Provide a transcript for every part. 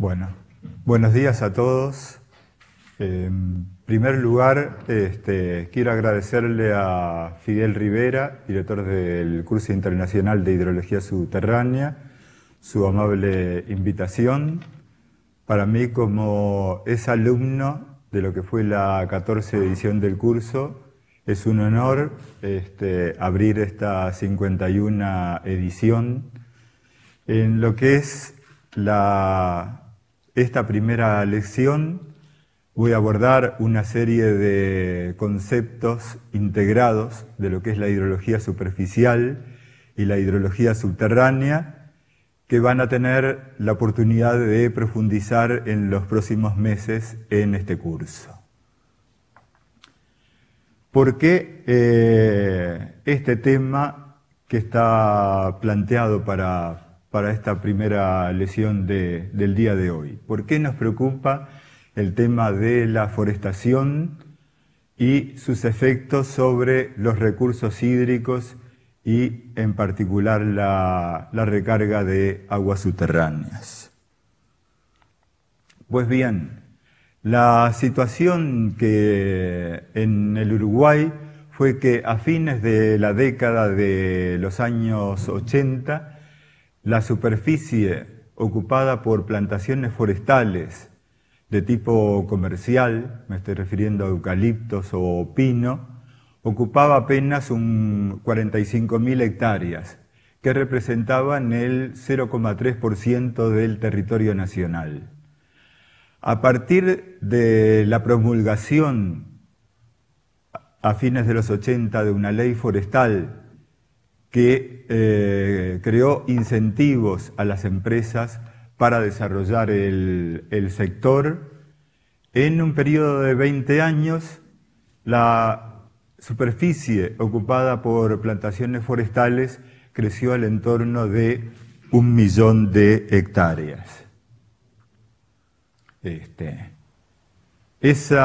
Bueno, buenos días a todos. En primer lugar, este, quiero agradecerle a Fidel Rivera, director del curso internacional de hidrología subterránea, su amable invitación. Para mí, como es alumno de lo que fue la 14 edición del curso, es un honor este, abrir esta 51 edición. En lo que es la esta primera lección voy a abordar una serie de conceptos integrados de lo que es la hidrología superficial y la hidrología subterránea que van a tener la oportunidad de profundizar en los próximos meses en este curso. ¿Por qué eh, este tema que está planteado para, para esta primera lesión del día de hoy. ¿Por qué nos preocupa el tema de la forestación y sus efectos sobre los recursos hídricos y en particular la, recarga de aguas subterráneas? Pues bien, la situación que en el Uruguay fue que a fines de la década de los años 80, la superficie ocupada por plantaciones forestales de tipo comercial, me estoy refiriendo a eucaliptos o pino, ocupaba apenas 45.000 hectáreas, que representaban el 0,3% del territorio nacional. A partir de la promulgación a fines de los 80 de una ley forestal que eh, creó incentivos a las empresas para desarrollar el, sector. En un periodo de 20 años, la superficie ocupada por plantaciones forestales creció al entorno de un millón de hectáreas. Este, ese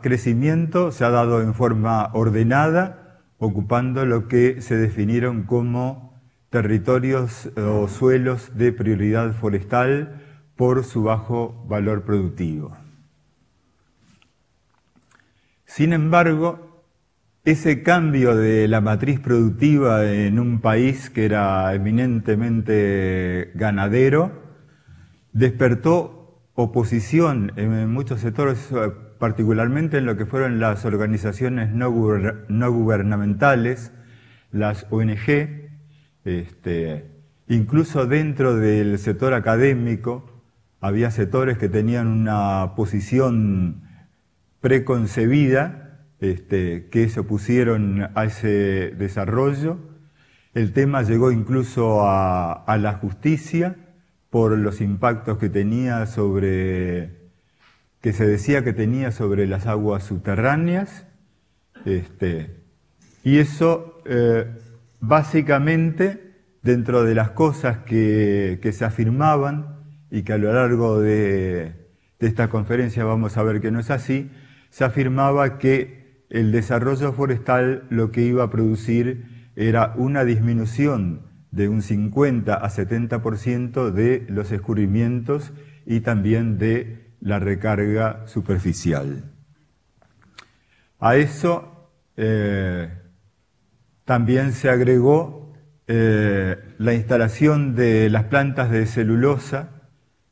crecimiento se ha dado en forma ordenada ocupando lo que se definieron como territorios eh, o suelos de prioridad forestal por su bajo valor productivo. Sin embargo, ese cambio de la matriz productiva en un país que era eminentemente ganadero despertó oposición en muchos sectores eh, particularmente en lo que fueron las organizaciones no, gubernamentales, las ONG, este, incluso dentro del sector académico había sectores que tenían una posición preconcebida, este, que se opusieron a ese desarrollo. El tema llegó incluso a la justicia por los impactos que tenía sobre que se decía que tenía sobre las aguas subterráneas. Este, y eso, eh, básicamente, dentro de las cosas que, se afirmaban y que a lo largo de, de esta conferencia vamos a ver que no es así, se afirmaba que el desarrollo forestal lo que iba a producir era una disminución de un 50 a 70% de los escurrimientos y también de la recarga superficial. A eso eh, también se agregó eh, la instalación de las plantas de celulosa,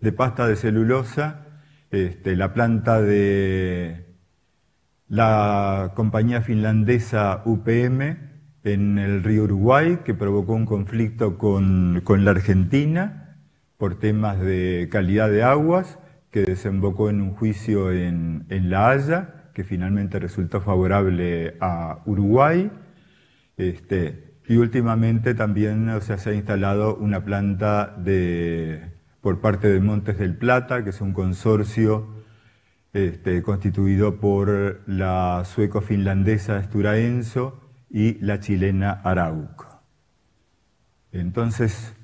de pasta de celulosa, este, la planta de la compañía finlandesa UPM en el río Uruguay, que provocó un conflicto con la Argentina por temas de calidad de aguas, que desembocó en un juicio en, La Haya, que finalmente resultó favorable a Uruguay. Este, y últimamente también se ha instalado una planta por parte de Montes del Plata, que es un consorcio este, constituido por la sueco-finlandesa Stura Enso y la chilena Arauco. Entonces,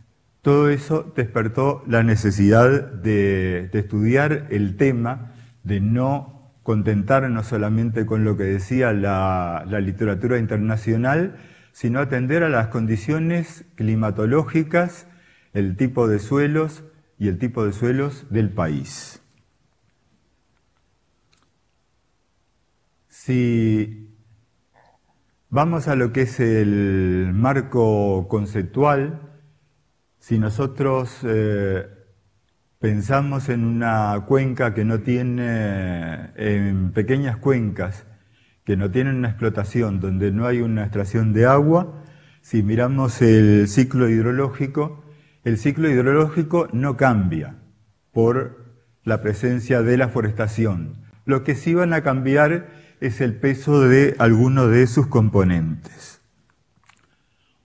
todo eso despertó la necesidad de, estudiar el tema, de no contentarnos solamente con lo que decía la literatura internacional, sino atender a las condiciones climatológicas, el tipo de suelos y el tipo de suelos del país. Si vamos a lo que es el marco conceptual, si nosotros eh, pensamos en una cuenca que no tiene, en pequeñas cuencas que no tienen una explotación, donde no hay una extracción de agua, si miramos el ciclo hidrológico, el ciclo hidrológico no cambia por la presencia de la forestación. Lo que sí van a cambiar es el peso de alguno de sus componentes.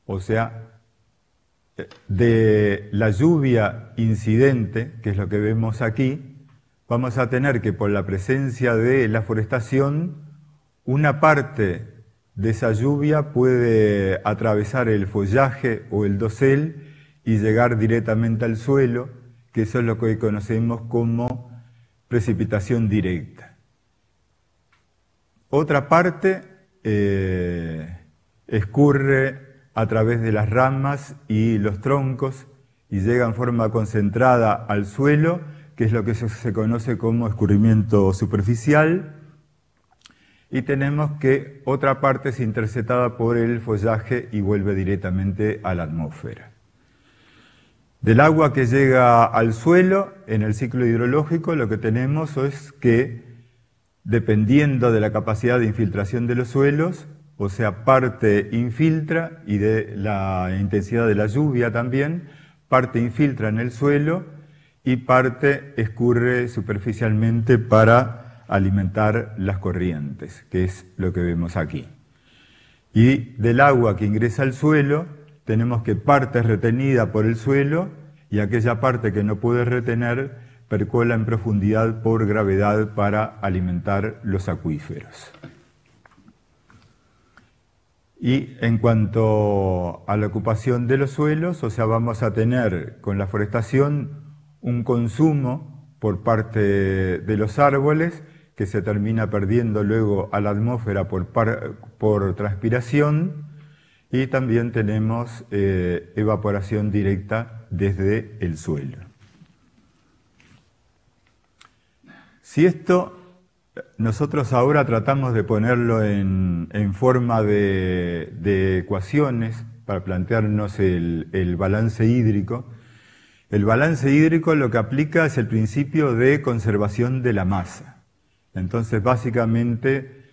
O sea, de la lluvia incidente, que es lo que vemos aquí, vamos a tener que por la presencia de la forestación, una parte de esa lluvia puede atravesar el follaje o el dosel y llegar directamente al suelo, que eso es lo que conocemos como precipitación directa. Otra parte eh, escurre a través de las ramas y los troncos y llega en forma concentrada al suelo, que es lo que se conoce como escurrimiento superficial. Y tenemos que otra parte es interceptada por el follaje y vuelve directamente a la atmósfera. Del agua que llega al suelo, en el ciclo hidrológico, lo que tenemos es que, dependiendo de la capacidad de infiltración de los suelos, o sea, parte infiltra y de la intensidad de la lluvia también, parte infiltra en el suelo y parte escurre superficialmente para alimentar las corrientes, que es lo que vemos aquí. Y del agua que ingresa al suelo, tenemos que parte es retenida por el suelo y aquella parte que no puede retener percola en profundidad por gravedad para alimentar los acuíferos. Y en cuanto a la ocupación de los suelos, o sea, vamos a tener con la forestación un consumo por parte de los árboles que se termina perdiendo luego a la atmósfera por, transpiración y también tenemos eh, evaporación directa desde el suelo. Si esto nosotros ahora tratamos de ponerlo en, forma de, ecuaciones para plantearnos el balance hídrico. El balance hídrico lo que aplica es el principio de conservación de la masa. Entonces, básicamente,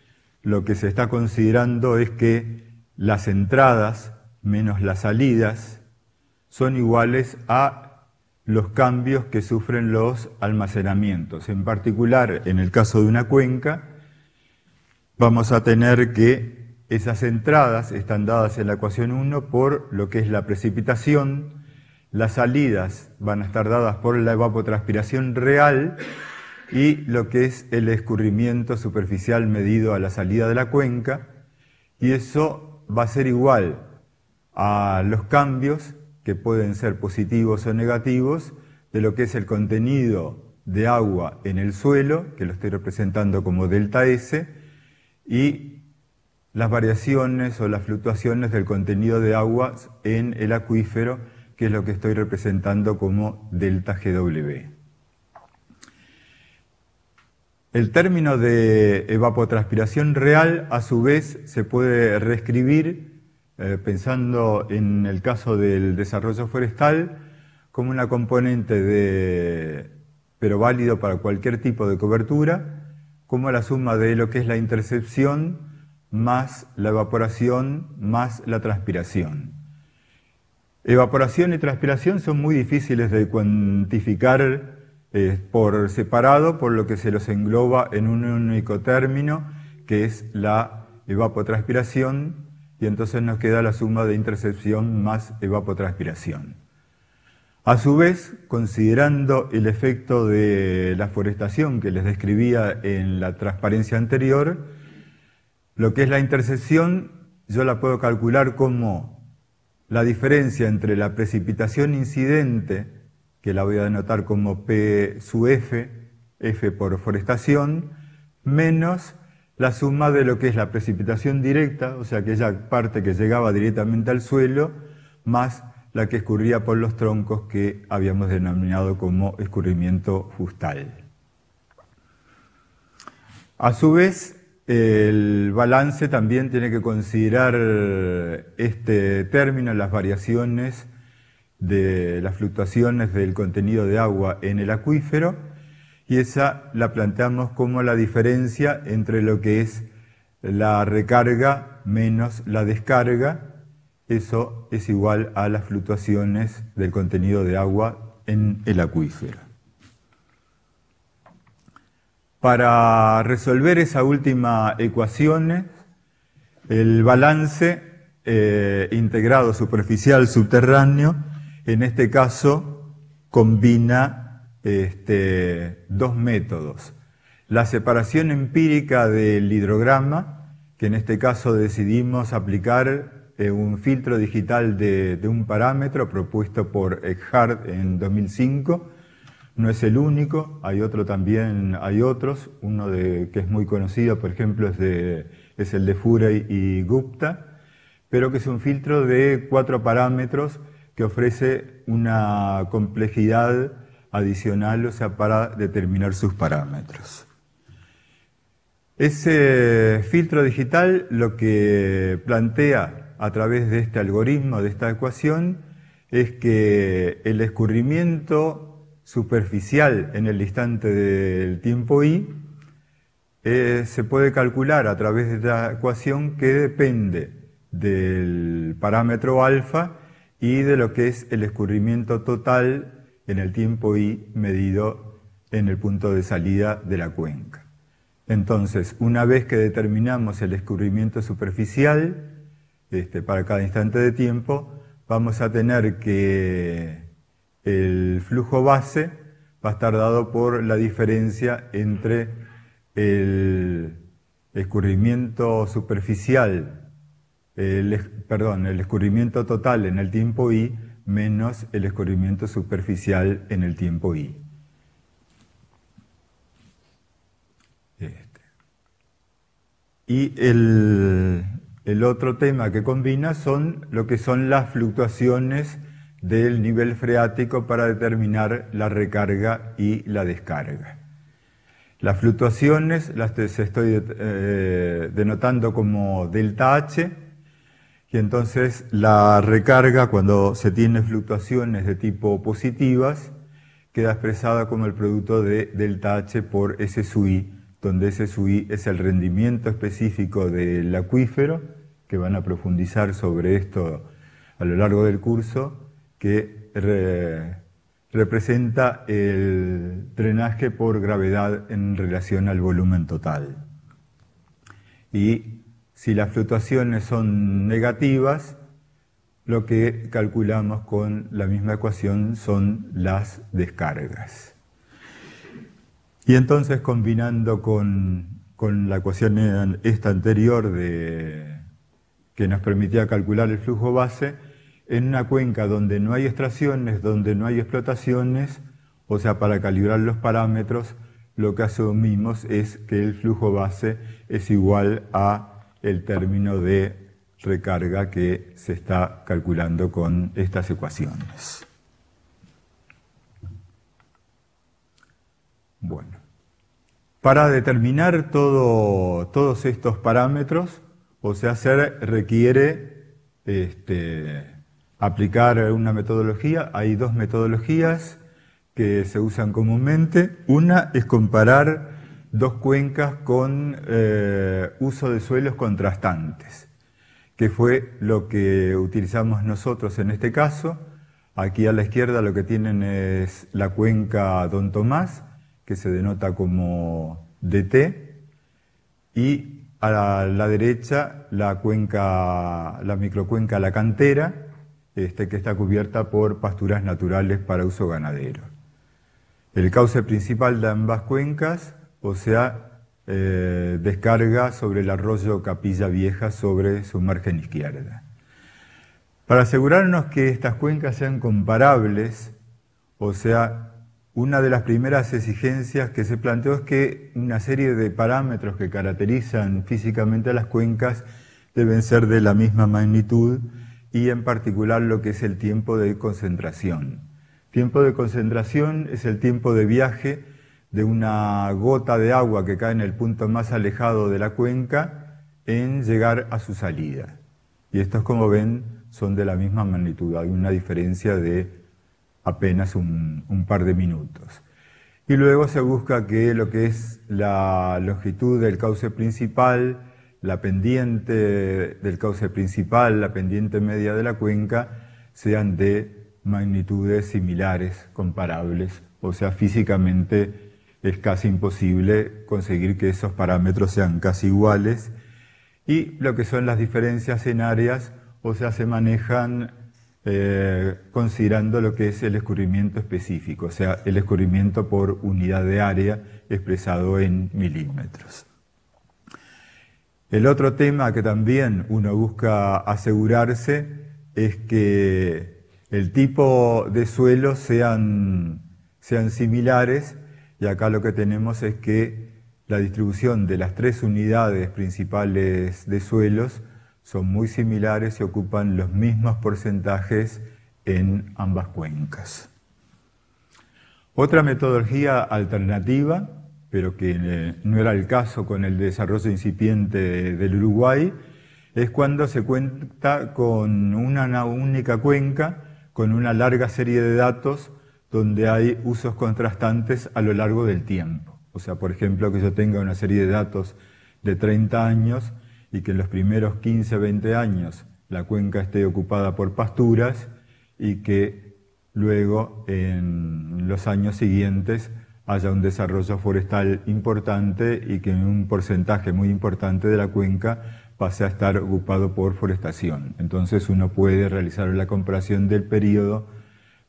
lo que se está considerando es que las entradas menos las salidas son iguales a los cambios que sufren los almacenamientos. En particular, en el caso de una cuenca, vamos a tener que esas entradas están dadas en la ecuación 1 por lo que es la precipitación, las salidas van a estar dadas por la evapotranspiración real y lo que es el escurrimiento superficial medido a la salida de la cuenca, y eso va a ser igual a los cambios que pueden ser positivos o negativos, de lo que es el contenido de agua en el suelo, que lo estoy representando como delta S, y las variaciones o las fluctuaciones del contenido de agua en el acuífero, que es lo que estoy representando como delta GW. El término de evapotranspiración real, a su vez, se puede reescribir eh, pensando en el caso del desarrollo forestal como una componente de, pero válido para cualquier tipo de cobertura, como la suma de lo que es la intercepción más la evaporación más la transpiración. Evaporación y transpiración son muy difíciles de cuantificar eh, por separado, por lo que se los engloba en un único término, que es la evapotranspiración y entonces nos queda la suma de intercepción más evapotranspiración. A su vez, considerando el efecto de la forestación que les describía en la transparencia anterior, lo que es la intercepción yo la puedo calcular como la diferencia entre la precipitación incidente, que la voy a denotar como P sub F, F por forestación, menos la suma de lo que es la precipitación directa, o sea, aquella parte que llegaba directamente al suelo, más la que escurría por los troncos que habíamos denominado como escurrimiento justal. A su vez, el balance también tiene que considerar este término, las variaciones de las fluctuaciones del contenido de agua en el acuífero, y esa la planteamos como la diferencia entre lo que es la recarga menos la descarga. Eso es igual a las fluctuaciones del contenido de agua en el acuífero. Para resolver esa última ecuación, el balance eh, integrado superficial subterráneo, en este caso, combina este, dos métodos. La separación empírica del hidrograma, que en este caso decidimos aplicar eh, un filtro digital de, un parámetro propuesto por Eckhardt en 2005. No es el único, hay otro también, hay otros, uno de, que es muy conocido, por ejemplo, es, de, es el de Furey y Gupta, pero que es un filtro de cuatro parámetros que ofrece una complejidad adicional, o sea, para determinar sus parámetros. Ese filtro digital lo que plantea a través de este algoritmo, de esta ecuación, es que el escurrimiento superficial en el instante del tiempo i eh, se puede calcular a través de esta ecuación que depende del parámetro alfa y de lo que es el escurrimiento total en el tiempo y medido en el punto de salida de la cuenca. Entonces, una vez que determinamos el escurrimiento superficial, este, para cada instante de tiempo, vamos a tener que el flujo base va a estar dado por la diferencia entre el escurrimiento superficial, perdón, el escurrimiento total en el tiempo y menos el escurrimiento superficial en el tiempo I. Este. Y el, otro tema que combina son lo que son las fluctuaciones del nivel freático para determinar la recarga y la descarga. Las fluctuaciones las estoy eh, denotando como delta H, y entonces la recarga, cuando se tiene fluctuaciones de tipo positivas, queda expresada como el producto de delta H por S sub I, donde S sub I es el rendimiento específico del acuífero, que van a profundizar sobre esto a lo largo del curso, que representa el drenaje por gravedad en relación al volumen total. Y si las fluctuaciones son negativas, lo que calculamos con la misma ecuación son las descargas. Y entonces combinando con, la ecuación esta anterior de, que nos permitía calcular el flujo base, en una cuenca donde no hay extracciones, donde no hay explotaciones, o sea, para calibrar los parámetros, lo que asumimos es que el flujo base es igual a el término de recarga que se está calculando con estas ecuaciones. Bueno, para determinar todo, todos estos parámetros, o sea, se requiere este, aplicar una metodología. Hay dos metodologías que se usan comúnmente. Una es comparar dos cuencas con eh, uso de suelos contrastantes, que fue lo que utilizamos nosotros en este caso. Aquí a la izquierda lo que tienen es la cuenca Don Tomás, que se denota como DT, y a la, derecha la cuenca, la microcuenca La Cantera, este, que está cubierta por pasturas naturales para uso ganadero. El cauce principal de ambas cuencas o sea, eh, descarga sobre el arroyo Capilla Vieja sobre su margen izquierda. Para asegurarnos que estas cuencas sean comparables, o sea, una de las primeras exigencias que se planteó es que una serie de parámetros que caracterizan físicamente a las cuencas deben ser de la misma magnitud y en particular lo que es el tiempo de concentración. Tiempo de concentración es el tiempo de viaje de una gota de agua que cae en el punto más alejado de la cuenca en llegar a su salida. Y estos, como ven, son de la misma magnitud, hay una diferencia de apenas un, un par de minutos. Y luego se busca que lo que es la longitud del cauce principal, la pendiente del cauce principal, la pendiente media de la cuenca, sean de magnitudes similares, comparables, o sea, físicamente es casi imposible conseguir que esos parámetros sean casi iguales y lo que son las diferencias en áreas, o sea, se manejan eh, considerando lo que es el escurrimiento específico, o sea, el escurrimiento por unidad de área expresado en milímetros. El otro tema que también uno busca asegurarse es que el tipo de suelo sean similares y acá lo que tenemos es que la distribución de las tres unidades principales de suelos son muy similares y ocupan los mismos porcentajes en ambas cuencas. Otra metodología alternativa, pero que eh, no era el caso con el desarrollo incipiente del Uruguay, es cuando se cuenta con una única cuenca, con una larga serie de datos donde hay usos contrastantes a lo largo del tiempo. O sea, por ejemplo, que yo tenga una serie de datos de 30 años y que en los primeros 15, 20 años la cuenca esté ocupada por pasturas y que luego en los años siguientes haya un desarrollo forestal importante y que un porcentaje muy importante de la cuenca pase a estar ocupado por forestación. Entonces uno puede realizar la comparación del periodo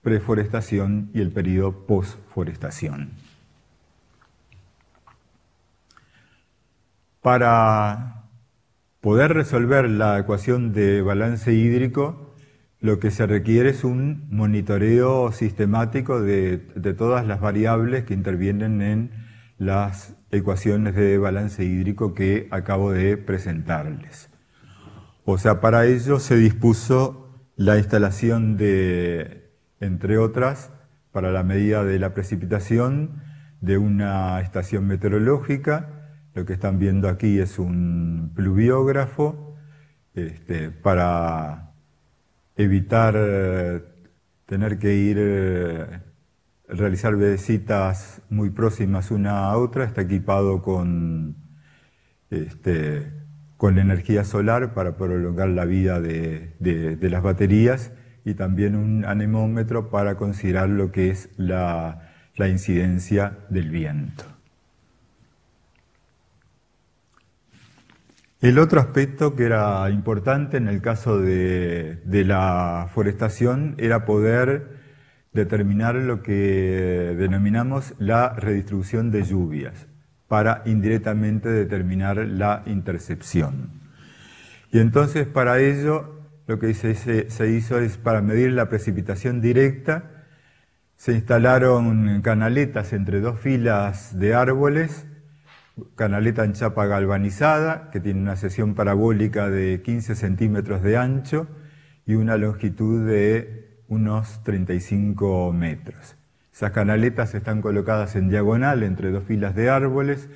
preforestación y el periodo posforestación. Para poder resolver la ecuación de balance hídrico, lo que se requiere es un monitoreo sistemático de, de todas las variables que intervienen en las ecuaciones de balance hídrico que acabo de presentarles. O sea, para ello se dispuso la instalación de entre otras, para la medida de la precipitación de una estación meteorológica. Lo que están viendo aquí es un pluviógrafo este, para evitar eh, tener que ir, eh, realizar visitas muy próximas una a otra. Está equipado con, este, energía solar para prolongar la vida de las baterías y también un anemómetro para considerar lo que es la, incidencia del viento. El otro aspecto que era importante en el caso de, de la forestación era poder determinar lo que denominamos la redistribución de lluvias para indirectamente determinar la intercepción. Y entonces para ello lo que se, hizo es para medir la precipitación directa, se instalaron canaletas entre dos filas de árboles, canaleta en chapa galvanizada, que tiene una sesión parabólica de 15 centímetros de ancho y una longitud de unos 35 metros. Esas canaletas están colocadas en diagonal entre dos filas de árboles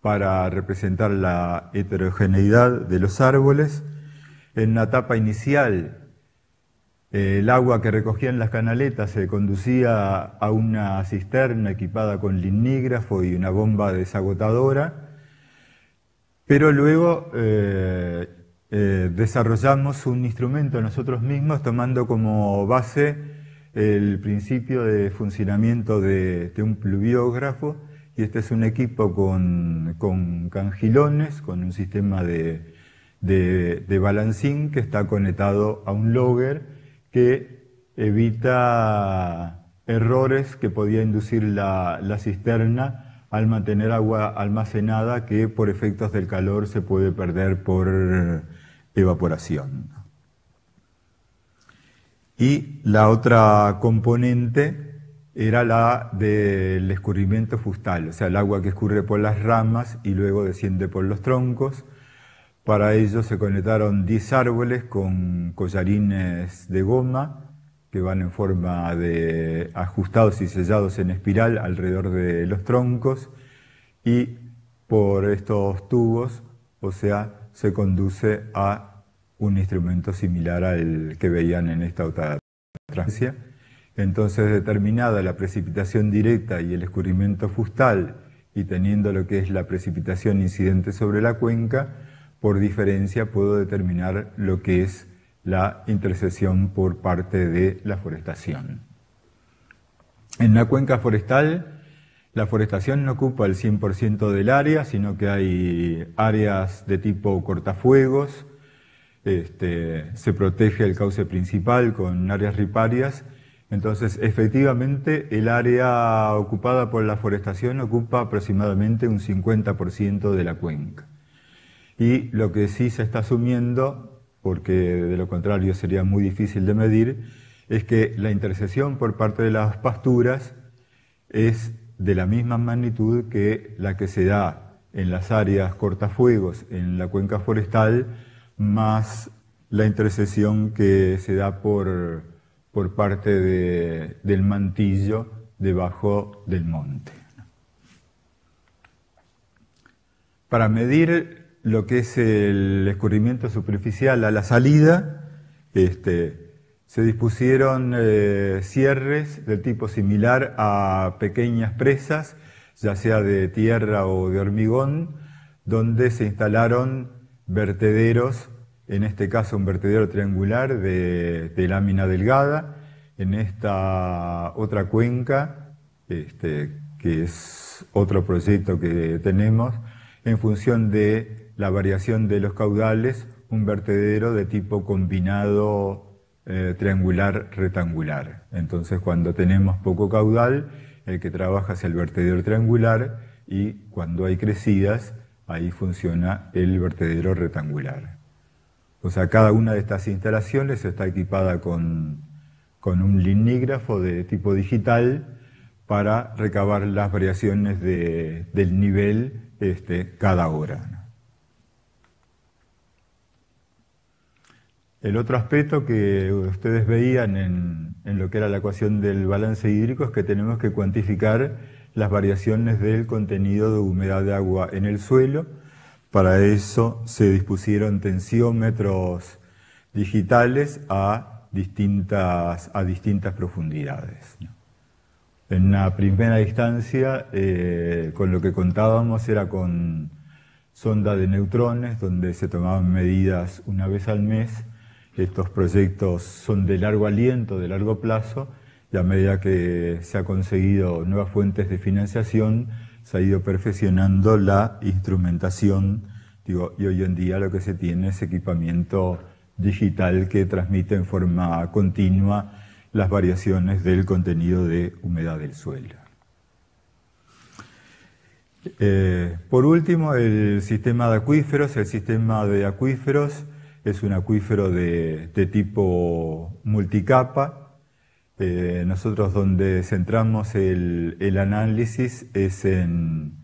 para representar la heterogeneidad de los árboles en la etapa inicial eh, el agua que recogían las canaletas se conducía a una cisterna equipada con linígrafo y una bomba desagotadora, pero luego eh, eh, desarrollamos un instrumento nosotros mismos tomando como base el principio de funcionamiento de, un pluviógrafo y este es un equipo con, con cangilones, con un sistema de, de, balancín que está conectado a un logger que evita errores que podía inducir la, la cisterna al mantener agua almacenada que por efectos del calor se puede perder por evaporación. Y la otra componente era la del escurrimiento fustal, o sea, el agua que escurre por las ramas y luego desciende por los troncos, para ello se conectaron 10 árboles con collarines de goma que van en forma de ajustados y sellados en espiral alrededor de los troncos y por estos tubos, o sea, se conduce a un instrumento similar al que veían en esta otra transición. Entonces, determinada la precipitación directa y el escurrimiento fustal y teniendo lo que es la precipitación incidente sobre la cuenca, por diferencia puedo determinar lo que es la intercesión por parte de la forestación. En la cuenca forestal, la forestación no ocupa el 100% del área, sino que hay áreas de tipo cortafuegos, este, se protege el cauce principal con áreas riparias, entonces efectivamente el área ocupada por la forestación ocupa aproximadamente un 50% de la cuenca y lo que sí se está asumiendo, porque de lo contrario sería muy difícil de medir, es que la intercesión por parte de las pasturas es de la misma magnitud que la que se da en las áreas cortafuegos, en la cuenca forestal, más la intercesión que se da por, por parte del mantillo debajo del monte. Para medir lo que es el escurrimiento superficial a la salida, este, se dispusieron eh, cierres del tipo similar a pequeñas presas, ya sea de tierra o de hormigón, donde se instalaron vertederos, en este caso un vertedero triangular de, lámina delgada, en esta otra cuenca, este, que es otro proyecto que tenemos, en función de la variación de los caudales, un vertedero de tipo combinado eh, triangular rectangular. Entonces cuando tenemos poco caudal, el que trabaja es el vertedero triangular y cuando hay crecidas, ahí funciona el vertedero rectangular. O sea, cada una de estas instalaciones está equipada con, un linígrafo de tipo digital para recabar las variaciones del nivel este, cada hora. El otro aspecto que ustedes veían en, lo que era la ecuación del balance hídrico es que tenemos que cuantificar las variaciones del contenido de humedad de agua en el suelo. Para eso se dispusieron tensiómetros digitales a distintas, a distintas profundidades. En la primera instancia, eh, con lo que contábamos era con sonda de neutrones, donde se tomaban medidas una vez al mes estos proyectos son de largo aliento, de largo plazo, y a medida que se han conseguido nuevas fuentes de financiación, se ha ido perfeccionando la instrumentación, y hoy en día lo que se tiene es equipamiento digital que transmite en forma continua las variaciones del contenido de humedad del suelo. Eh, por último, el sistema de acuíferos. El sistema de acuíferos es un acuífero de, tipo multicapa. Eh, nosotros donde centramos el, análisis es en,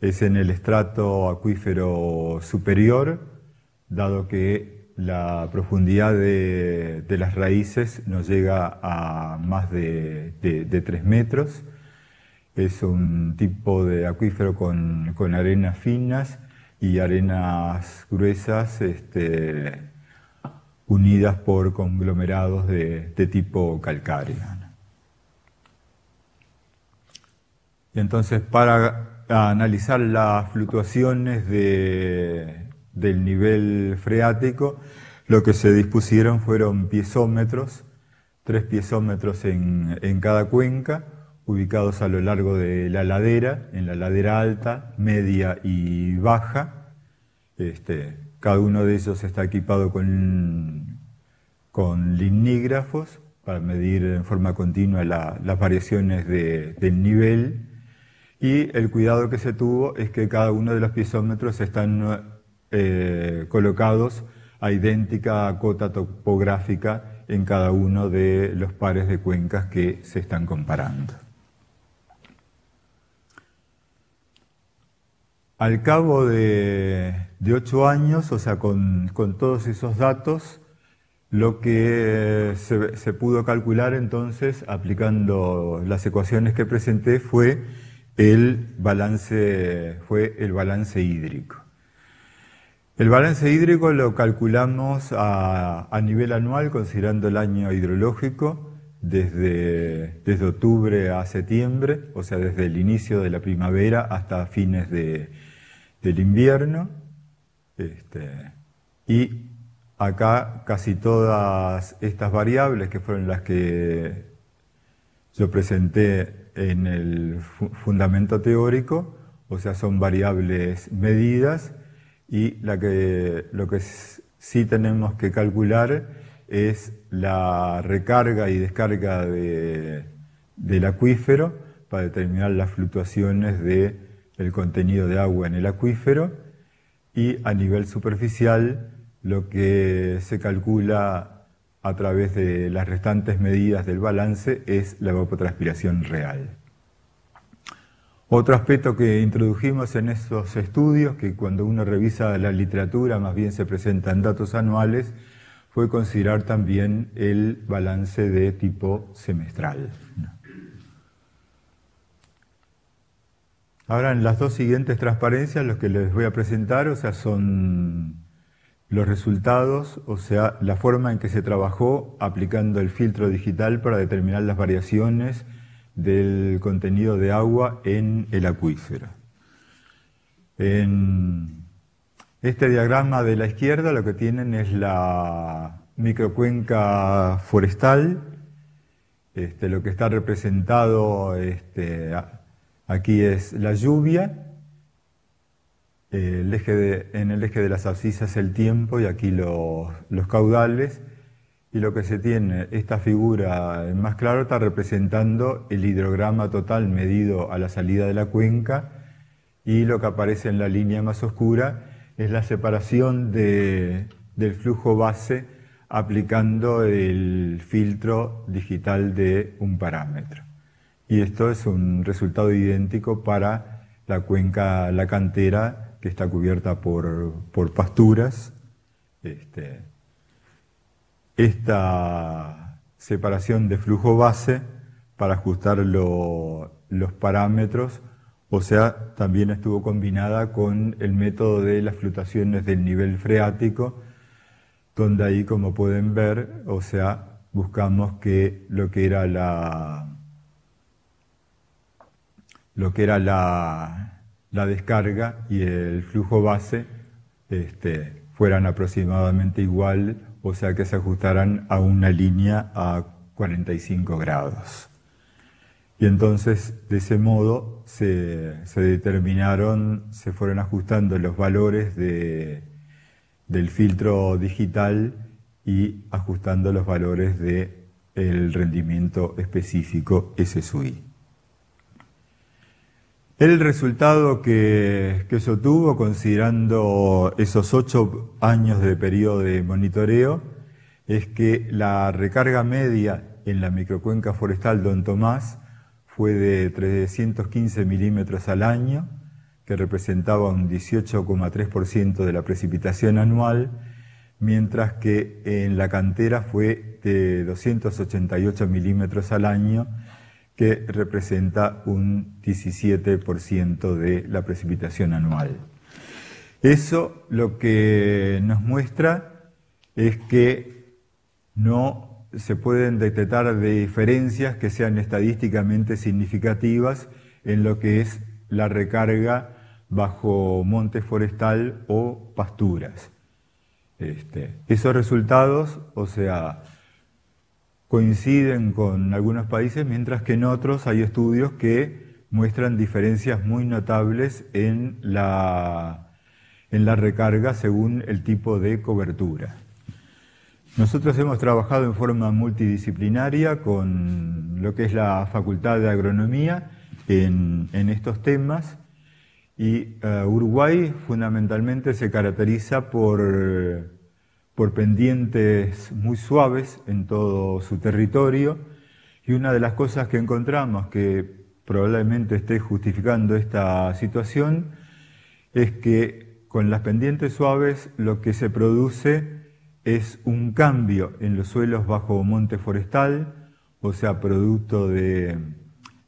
el estrato acuífero superior, dado que la profundidad de, las raíces nos llega a más de, 3 metros. Es un tipo de acuífero con arenas finas y arenas gruesas este, unidas por conglomerados de, tipo calcárea. entonces para analizar las fluctuaciones del nivel freático, lo que se dispusieron fueron piezómetros, tres piezómetros en cada cuenca, ubicados a lo largo de la ladera, en la ladera alta, media y baja. Este, cada uno de ellos está equipado con, con para medir en forma continua las variaciones del nivel. Y el cuidado que se tuvo es que cada uno de los piezómetros están eh, colocados a idéntica cota topográfica en cada uno de los pares de cuencas que se están comparando. Al cabo de, ocho años, o sea, con, todos esos datos, lo que se, pudo calcular entonces aplicando las ecuaciones que presenté fue el balance, fue el balance hídrico. El balance hídrico lo calculamos a, nivel anual, considerando el año hidrológico, desde octubre a septiembre, o sea, desde el inicio de la primavera hasta fines de, del invierno. Este, y acá casi todas estas variables que fueron las que yo presenté en el fundamento teórico, o sea, son variables medidas y la que, lo que sí tenemos que calcular es la recarga y descarga del acuífero para determinar las fluctuaciones de el contenido de agua en el acuífero y a nivel superficial lo que se calcula a través de las restantes medidas del balance es la evapotranspiración real. Otro aspecto que introdujimos en estos estudios, que cuando uno revisa la literatura más bien se presentan datos anuales, fue considerar también el balance de tipo semestral. Ahora, en las dos siguientes transparencias, los que les voy a presentar, o sea, son los resultados, o sea, la forma en que se trabajó aplicando el filtro digital para determinar las variaciones del contenido de agua en el acuífero. En este diagrama de la izquierda lo que tienen es la microcuenca forestal, este, lo que está representado este, Aquí es la lluvia, eh, en el eje de las abscisas el tiempo y aquí los, caudales. Y lo que se tiene, esta figura más claro está representando el hidrograma total medido a la salida de la cuenca y lo que aparece en la línea más oscura es la separación del flujo base aplicando el filtro digital de un parámetro. Y esto es un resultado idéntico para la cuenca, la cantera, que está cubierta por, pasturas. Este, esta separación de flujo base para ajustar los parámetros, o sea, también estuvo combinada con el método de las flutaciones del nivel freático, donde ahí, como pueden ver, o sea, buscamos que lo que era la, lo que era la, descarga y el flujo base este, fueran aproximadamente igual, o sea que se ajustaran a una línea a 45 grados. Y entonces, de ese modo, se, determinaron, se fueron ajustando los valores del filtro digital y ajustando los valores del rendimiento específico SSUI. El resultado que, que se considerando esos ocho años de periodo de monitoreo, es que la recarga media en la microcuenca forestal Don Tomás fue de 315 milímetros al año, que representaba un 18,3% de la precipitación anual, mientras que en la cantera fue de 288 milímetros al año, que representa un 17% de la precipitación anual. Eso lo que nos muestra es que no se pueden detectar diferencias que sean estadísticamente significativas en lo que es la recarga bajo monte forestal o pasturas. Este, esos resultados, o sea, coinciden con algunos países, mientras que en otros hay estudios que muestran diferencias muy notables en la, en la recarga según el tipo de cobertura. Nosotros hemos trabajado en forma multidisciplinaria con lo que es la Facultad de Agronomía en, estos temas y eh, Uruguay fundamentalmente se caracteriza por por pendientes muy suaves en todo su territorio y una de las cosas que encontramos que probablemente esté justificando esta situación es que con las pendientes suaves lo que se produce es un cambio en los suelos bajo monte forestal, o sea, producto de,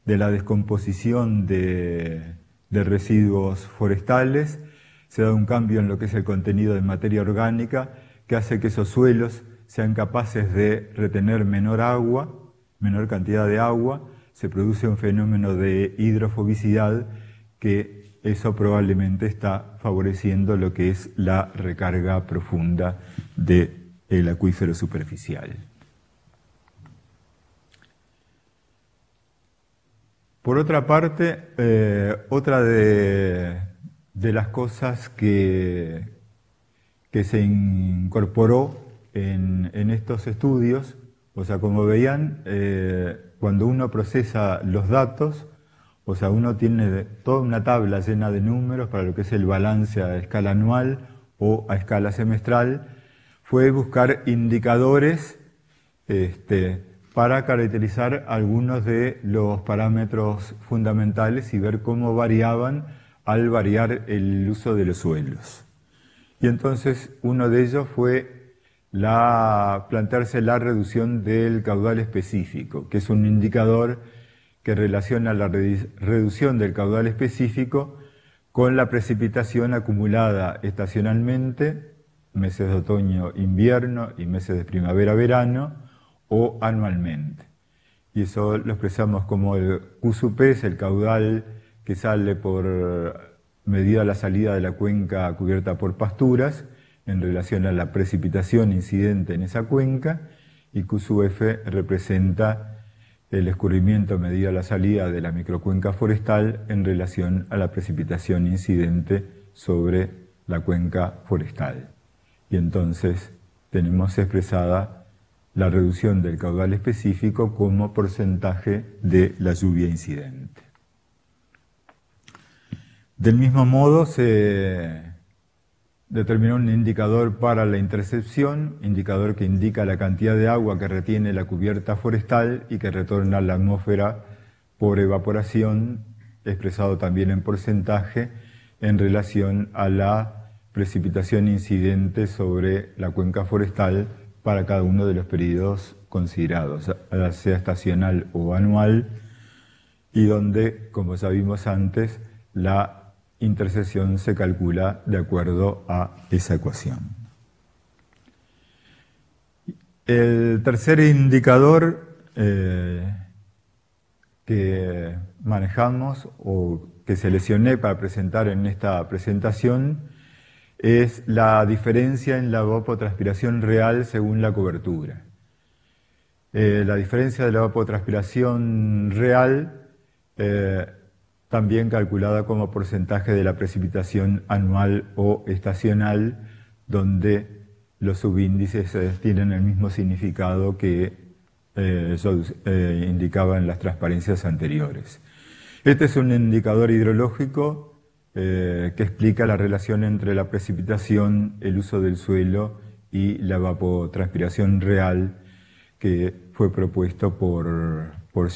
la descomposición de, de residuos forestales, se da un cambio en lo que es el contenido de materia orgánica que hace que esos suelos sean capaces de retener menor agua, menor cantidad de agua, se produce un fenómeno de hidrofobicidad que eso probablemente está favoreciendo lo que es la recarga profunda del acuífero superficial. Por otra parte, eh, otra de las cosas que, que se incorporó en, estos estudios. O sea, como veían, eh, cuando uno procesa los datos, o sea, uno tiene toda una tabla llena de números para lo que es el balance a escala anual o a escala semestral, fue buscar indicadores este, para caracterizar algunos de los parámetros fundamentales y ver cómo variaban al variar el uso de los suelos. Y entonces uno de ellos fue la, plantearse la reducción del caudal específico, que es un indicador que relaciona la reducción del caudal específico con la precipitación acumulada estacionalmente, meses de otoño, invierno y meses de primavera, verano, o anualmente. Y eso lo expresamos como el QSUP, es el caudal que sale por medida la salida de la cuenca cubierta por pasturas en relación a la precipitación incidente en esa cuenca y QSUF representa el escurrimiento medida la salida de la microcuenca forestal en relación a la precipitación incidente sobre la cuenca forestal. Y entonces tenemos expresada la reducción del caudal específico como porcentaje de la lluvia incidente. Del mismo modo, se determinó un indicador para la intercepción, indicador que indica la cantidad de agua que retiene la cubierta forestal y que retorna a la atmósfera por evaporación, expresado también en porcentaje en relación a la precipitación incidente sobre la cuenca forestal para cada uno de los periodos considerados, sea estacional o anual, y donde, como ya antes, la intercesión se calcula de acuerdo a esa ecuación. El tercer indicador eh, que manejamos o que seleccioné para presentar en esta presentación es la diferencia en la evapotranspiración real según la cobertura. Eh, la diferencia de la evapotranspiración real eh, también calculada como porcentaje de la precipitación anual o estacional, donde los subíndices tienen el mismo significado que eh, eh, indicaba en las transparencias anteriores. Este es un indicador hidrológico eh, que explica la relación entre la precipitación, el uso del suelo y la evapotranspiración real que fue propuesto por, por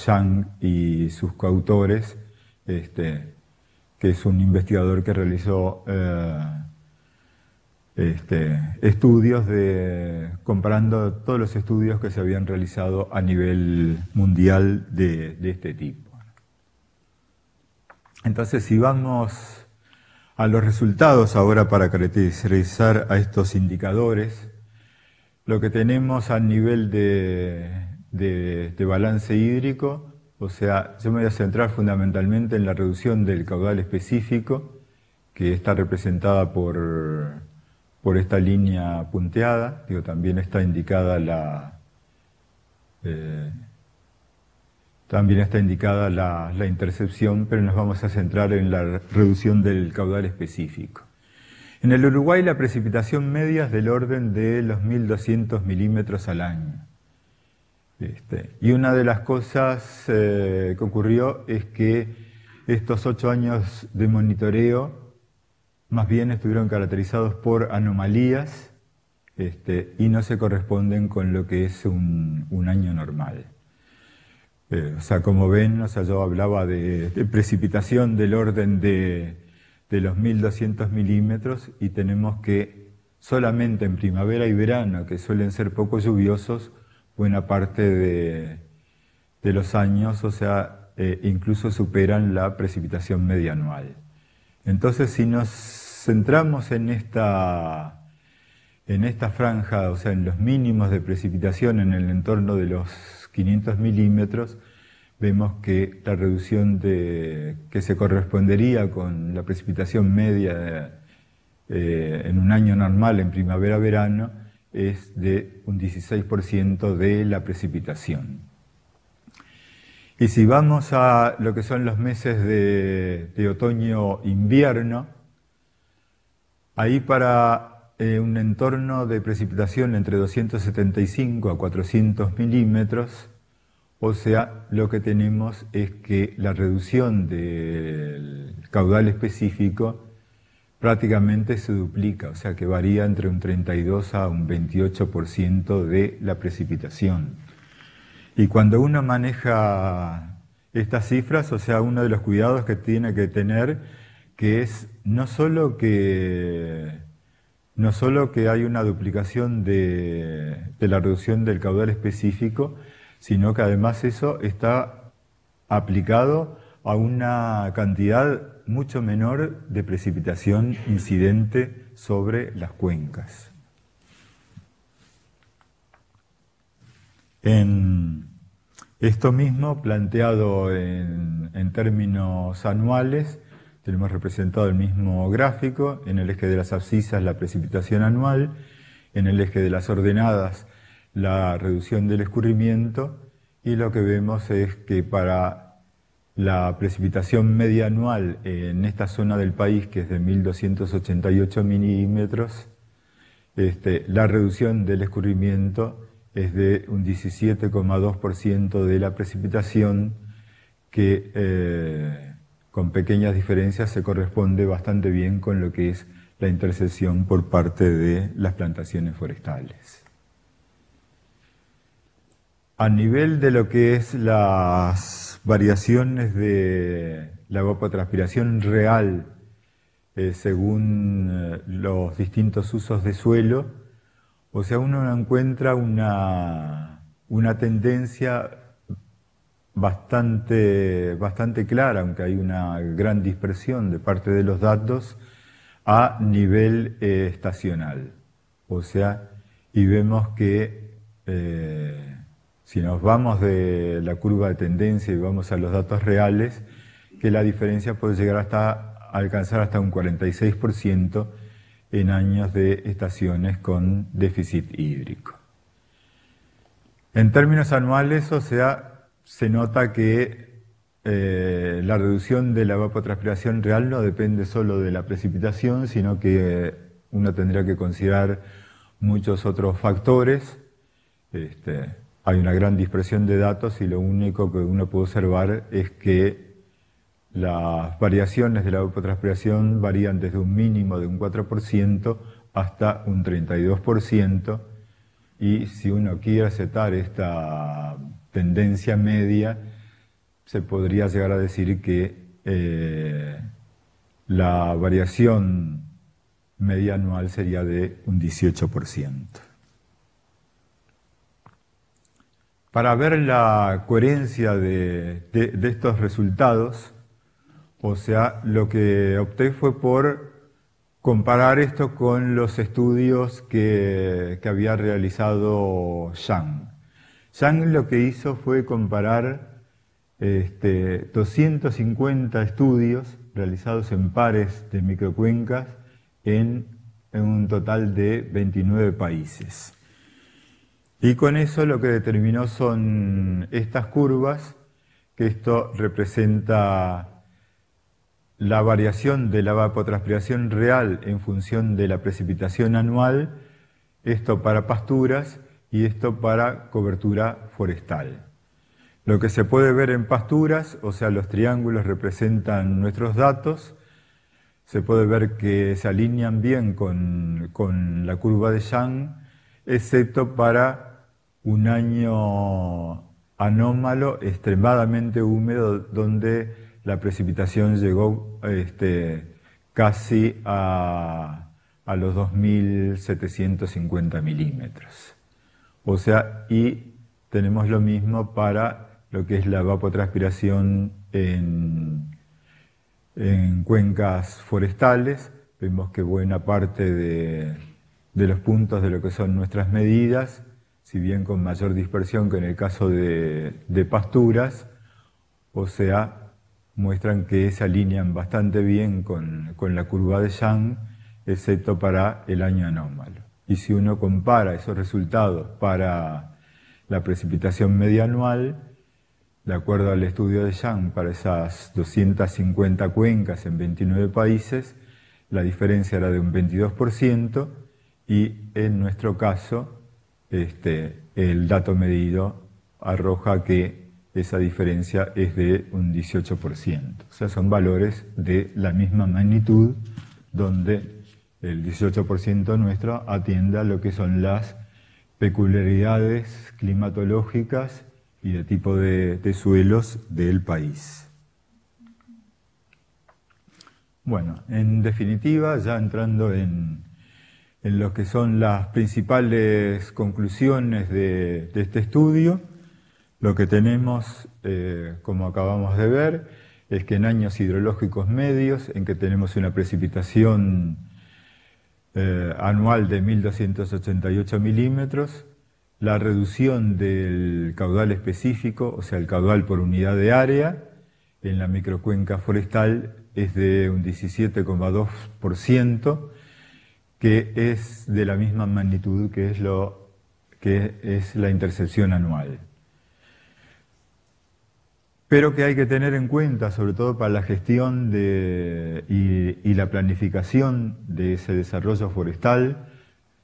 y sus coautores este, que es un investigador que realizó eh, este, estudios de, comparando todos los estudios que se habían realizado a nivel mundial de, este tipo. Entonces, si vamos a los resultados ahora para caracterizar a estos indicadores, lo que tenemos a nivel de balance hídrico o sea, yo me voy a centrar fundamentalmente en la reducción del caudal específico, que está representada por, por esta línea punteada, digo, también está indicada la... Eh, también está indicada la, la, intercepción, pero nos vamos a centrar en la reducción del caudal específico. En el Uruguay la precipitación media es del orden de los 1.200 milímetros al año. Este, y una de las cosas eh, que ocurrió es que estos ocho años de monitoreo más bien estuvieron caracterizados por anomalías este, y no se corresponden con lo que es un, año normal. Eh, o sea, como ven, sea, yo hablaba de, precipitación del orden de, de los 1200 milímetros y tenemos que solamente en primavera y verano, que suelen ser poco lluviosos, buena parte de, los años, o sea, eh, incluso superan la precipitación media anual. Entonces, si nos centramos en esta, en esta franja, o sea, en los mínimos de precipitación en el entorno de los 500 milímetros, vemos que la reducción de, que se correspondería con la precipitación media eh, en un año normal, en primavera-verano, es de un 16% de la precipitación. Y si vamos a lo que son los meses de, otoño-invierno, ahí para eh, un entorno de precipitación entre 275 a 400 milímetros, o sea, lo que tenemos es que la reducción del caudal específico prácticamente se duplica, o sea que varía entre un 32 a un 28% de la precipitación. Y cuando uno maneja estas cifras, o sea, uno de los cuidados que tiene que tener, que es no solo que, no solo que hay una duplicación de, de la reducción del caudal específico, sino que además eso está aplicado a una cantidad mucho menor de precipitación incidente sobre las cuencas. En esto mismo planteado en, en, términos anuales, tenemos representado el mismo gráfico, en el eje de las abscisas la precipitación anual, en el eje de las ordenadas la reducción del escurrimiento y lo que vemos es que para la precipitación media anual en esta zona del país, que es de 1.288 milímetros, este, la reducción del escurrimiento es de un 17,2% de la precipitación, que eh, con pequeñas diferencias se corresponde bastante bien con lo que es la intercesión por parte de las plantaciones forestales. A nivel de lo que es las variaciones de la evapotranspiración real eh, según eh, los distintos usos de suelo. O sea, uno encuentra una, una tendencia bastante, bastante clara, aunque hay una gran dispersión de parte de los datos, a nivel eh, estacional. O sea, y vemos que si nos vamos de la curva de tendencia y vamos a los datos reales, que la diferencia puede llegar hasta alcanzar hasta un 46% en años de estaciones con déficit hídrico. En términos anuales, o sea, se nota que eh, la reducción de la evapotranspiración real no depende solo de la precipitación, sino que uno tendría que considerar muchos otros factores. Este, hay una gran dispersión de datos y lo único que uno puede observar es que las variaciones de la evapotranspiración varían desde un mínimo de un 4% hasta un 32%, y si uno quiere aceptar esta tendencia media, se podría llegar a decir que eh, la variación media anual sería de un 18%. Para ver la coherencia de, estos resultados, o sea, lo que opté fue por comparar esto con los estudios que, había realizado Yang. Yang lo que hizo fue comparar 250 este, estudios realizados en pares de microcuencas en un total de 29 países. Y con eso lo que determinó son estas curvas, que esto representa la variación de la vapotranspiración real en función de la precipitación anual, esto para pasturas y esto para cobertura forestal. Lo que se puede ver en pasturas, o sea, los triángulos representan nuestros datos, se puede ver que se alinean bien con, con la curva de Yang, excepto para un año anómalo, extremadamente húmedo, donde la precipitación llegó este, casi a, los 2.750 milímetros. O sea, y tenemos lo mismo para lo que es la evapotranspiración en, cuencas forestales. Vemos que buena parte de los puntos de lo que son nuestras medidas si bien con mayor dispersión que en el caso de, pasturas, o sea, muestran que se alinean bastante bien con, la curva de yang, excepto para el año anómalo. Y si uno compara esos resultados para la precipitación media anual, de acuerdo al estudio de Yang, para esas 250 cuencas en 29 países, la diferencia era de un 22% y en nuestro caso este, el dato medido arroja que esa diferencia es de un 18%. O sea, son valores de la misma magnitud donde el 18% nuestro atienda lo que son las peculiaridades climatológicas y de tipo de suelos del país. Bueno, en definitiva, ya entrando en, en lo que son las principales conclusiones de, este estudio. Lo que tenemos, eh, como acabamos de ver, es que en años hidrológicos medios, en que tenemos una precipitación eh, anual de 1.288 milímetros, la reducción del caudal específico, o sea, el caudal por unidad de área, en la microcuenca forestal es de un 17,2%, que es de la misma magnitud que es, lo, que es la intercepción anual. Pero que hay que tener en cuenta, sobre todo para la gestión y, la planificación de ese desarrollo forestal,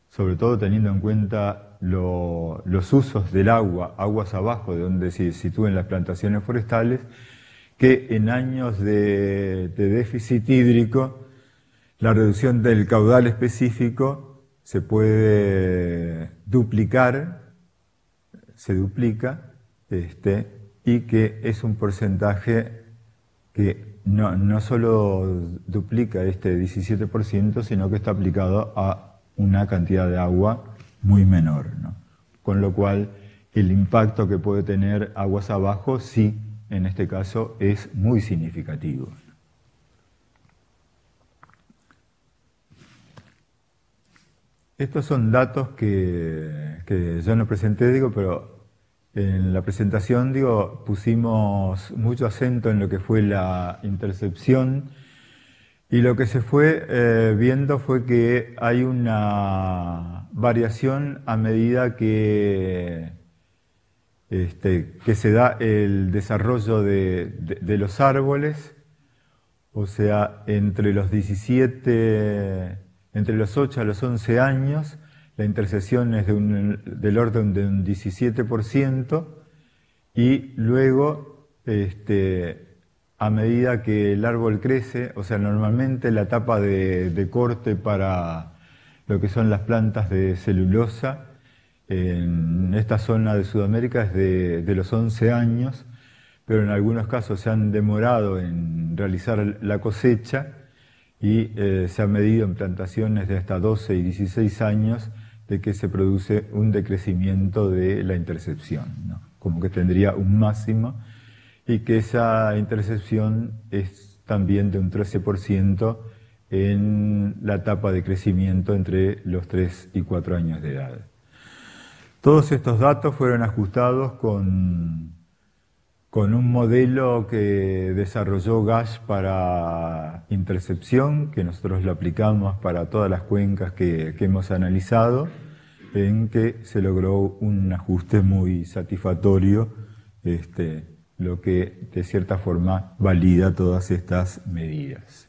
sobre todo teniendo en cuenta los usos del agua, aguas abajo de donde se sitúen las plantaciones forestales, que en años de déficit hídrico, la reducción del caudal específico se puede duplicar, se duplica, este, y que es un porcentaje que no, solo duplica este 17%, sino que está aplicado a una cantidad de agua muy menor. Con lo cual, el impacto que puede tener aguas abajo, sí, en este caso, es muy significativo. Estos son datos que, yo no presenté, digo, pero en la presentación, digo, pusimos mucho acento en lo que fue la intercepción y lo que se fue eh, viendo fue que hay una variación a medida que, este, se da el desarrollo de los árboles, o sea, entre los 17 entre los 8 a los 11 años, la intercesión es del orden de un 17%, y luego, este, a medida que el árbol crece, o sea, normalmente la etapa de, corte para lo que son las plantas de celulosa en esta zona de Sudamérica es de, de los 11 años, pero en algunos casos se han demorado en realizar la cosecha y eh, se ha medido en plantaciones de hasta 12 y 16 años de que se produce un decrecimiento de la intercepción, como que tendría un máximo y que esa intercepción es también de un 13% en la etapa de crecimiento entre los 3 y 4 años de edad. Todos estos datos fueron ajustados con con un modelo que desarrolló GASH para intercepción, que nosotros lo aplicamos para todas las cuencas que, hemos analizado, en que se logró un ajuste muy satisfactorio, este, lo que de cierta forma valida todas estas medidas.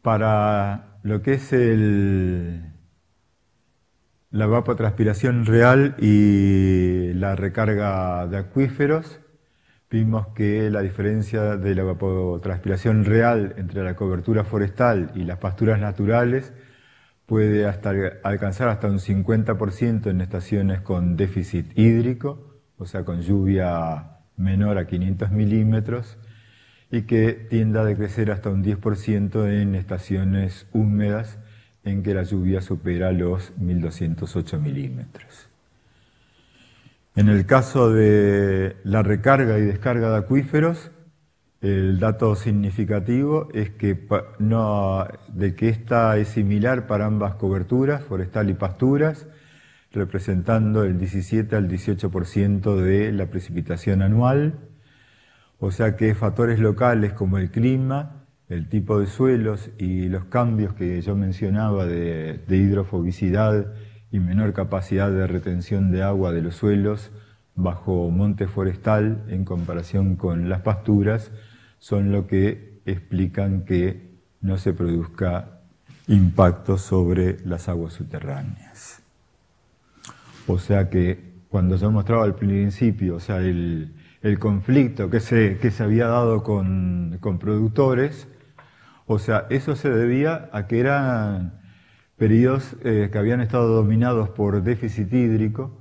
Para lo que es el, la evapotranspiración real y la recarga de acuíferos. Vimos que la diferencia de la vapotranspiración real entre la cobertura forestal y las pasturas naturales puede hasta alcanzar hasta un 50% en estaciones con déficit hídrico, o sea, con lluvia menor a 500 milímetros, y que tiende a decrecer hasta un 10% en estaciones húmedas, en que la lluvia supera los 1.208 milímetros. En el caso de la recarga y descarga de acuíferos, el dato significativo es que, no, de que esta es similar para ambas coberturas, forestal y pasturas, representando el 17 al 18% de la precipitación anual. O sea que factores locales como el clima, el tipo de suelos y los cambios que yo mencionaba de, hidrofobicidad y menor capacidad de retención de agua de los suelos bajo monte forestal en comparación con las pasturas son lo que explican que no se produzca impacto sobre las aguas subterráneas. O sea que cuando yo mostraba al principio, o sea, el, conflicto que se, había dado con productores, o sea, eso se debía a que eran periodos eh, que habían estado dominados por déficit hídrico,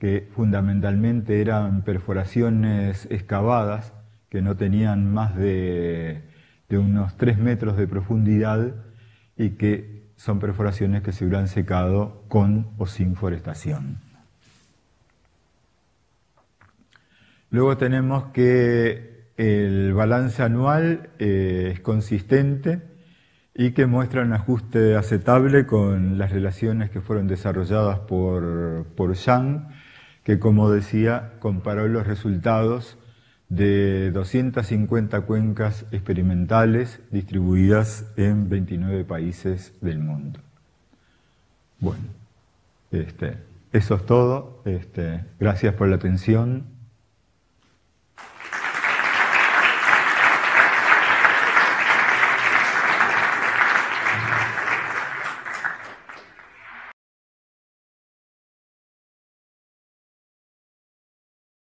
que fundamentalmente eran perforaciones excavadas, que no tenían más de, de unos 3 metros de profundidad y que son perforaciones que se hubieran secado con o sin forestación. Luego tenemos que el balance anual eh, es consistente y que muestra un ajuste aceptable con las relaciones que fueron desarrolladas por, por Yang, que como decía, comparó los resultados de 250 cuencas experimentales distribuidas en 29 países del mundo. Bueno, este, eso es todo. Este, gracias por la atención.